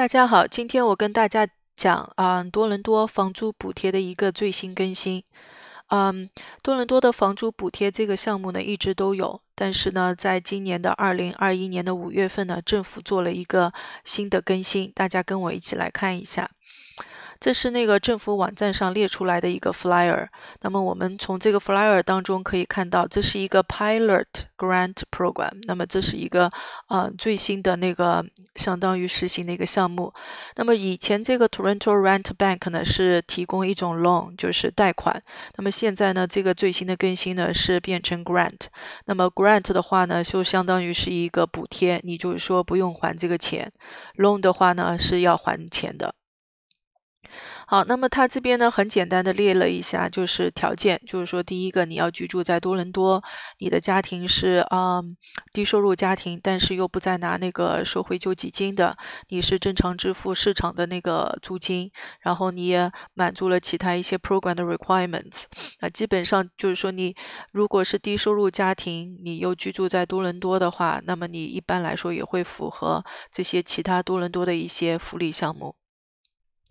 大家好，今天我跟大家讲啊，多伦多房租补贴的一个最新更新。嗯，多伦多的房租补贴这个项目呢，一直都有，但是呢，在今年的二零二一年的五月份呢，政府做了一个新的更新，大家跟我一起来看一下。这是那个政府网站上列出来的一个 flyer。那么我们从这个 flyer 当中可以看到，这是一个 pilot grant program。那么这是一个，呃，最新的那个相当于实行的一个项目。那么以前这个 Toronto Rent Bank 呢是提供一种 loan，就是贷款。那么现在呢，这个最新的更新呢是变成 grant。那么 grant 的话呢就相当于是一个补贴，你就是说不用还这个钱。loan 的话呢是要还钱的。好，那么他这边呢，很简单的列了一下，就是条件，就是说，第一个，你要居住在多伦多，你的家庭是啊，低收入家庭，但是又不再拿那个社会救济金的，你是正常支付市场的那个租金，然后你也满足了其他一些 program 的 requirements，那基本上就是说，你如果是低收入家庭，你又居住在多伦多的话，那么你一般来说也会符合这些其他多伦多的一些福利项目。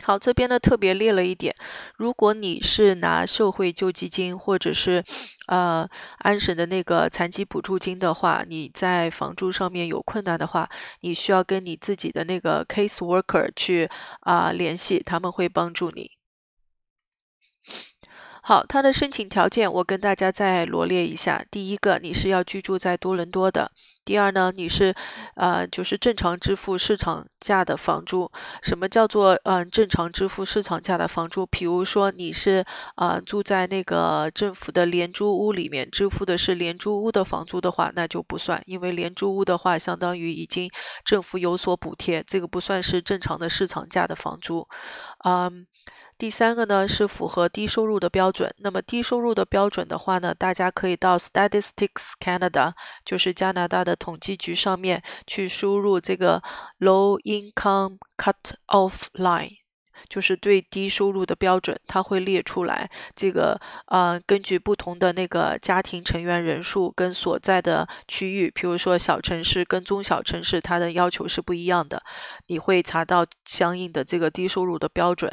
好，这边呢特别列了一点，如果你是拿社会救济金或者是呃安省的那个残疾补助金的话，你在房租上面有困难的话，你需要跟你自己的那个 case worker 去啊联系，他们会帮助你。好，它的申请条件我跟大家再罗列一下。第一个，你是要居住在多伦多的；第二呢，你是，呃，就是正常支付市场价的房租。什么叫做嗯正常支付市场价的房租？比如说你是啊住在那个政府的廉租屋里面，支付的是廉租屋的房租的话，那就不算，因为廉租屋的话相当于已经政府有所补贴，这个不算是正常的市场价的房租。嗯。第三个呢是符合低收入的标准。那么低收入的标准的话呢，大家可以到 Statistics Canada，就是加拿大的统计局上面去输入这个 low income cut off line，就是对低收入的标准，它会列出来。这个呃，根据不同的那个家庭成员人数跟所在的区域，比如说小城市跟中小城市，它的要求是不一样的。你会查到相应的这个低收入的标准。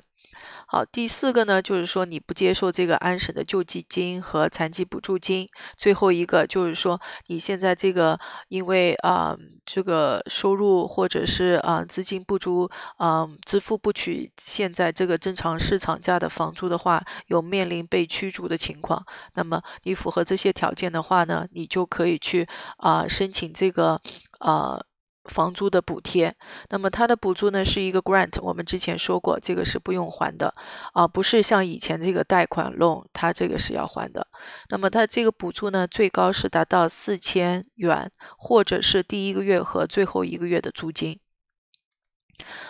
好，第四个呢，就是说你不接受这个安省的救济金和残疾补助金。最后一个就是说，你现在这个因为啊，这个收入或者是啊资金不足啊，支付不取现在这个正常市场价的房租的话，有面临被驱逐的情况。那么你符合这些条件的话呢，你就可以去啊申请这个啊。房租的补贴，那么它的补助呢是一个 grant，我们之前说过，这个是不用还的啊，不是像以前这个贷款 loan，它这个是要还的。那么它这个补助呢，最高是达到四千元，或者是第一个月和最后一个月的租金。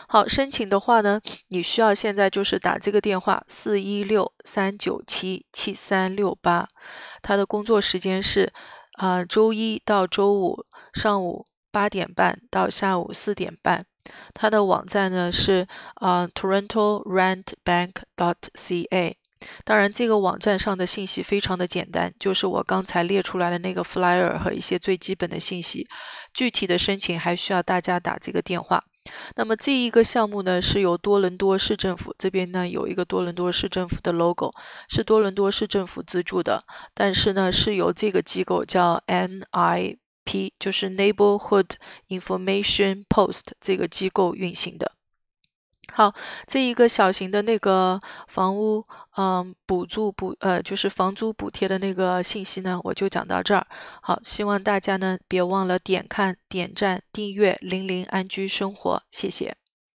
好，申请的话呢，你需要现在就是打这个电话四一六三九七七三六八，它的工作时间是啊周一到周五上午。八点半到下午四点半，它的网站呢是呃 torontorentbank.dot.ca。当然，这个网站上的信息非常的简单，就是我刚才列出来的那个 flyer 和一些最基本的信息。具体的申请还需要大家打这个电话。那么这一个项目呢是由多伦多市政府这边呢有一个多伦多市政府的 logo，是多伦多市政府资助的，但是呢是由这个机构叫 NI。P 就是 Neighborhood Information Post 这个机构运行的。好，这一个小型的那个房屋，嗯，补助补呃就是房租补贴的那个信息呢，我就讲到这儿。好，希望大家呢别忘了点看、点赞、订阅“零零安居生活”，谢谢。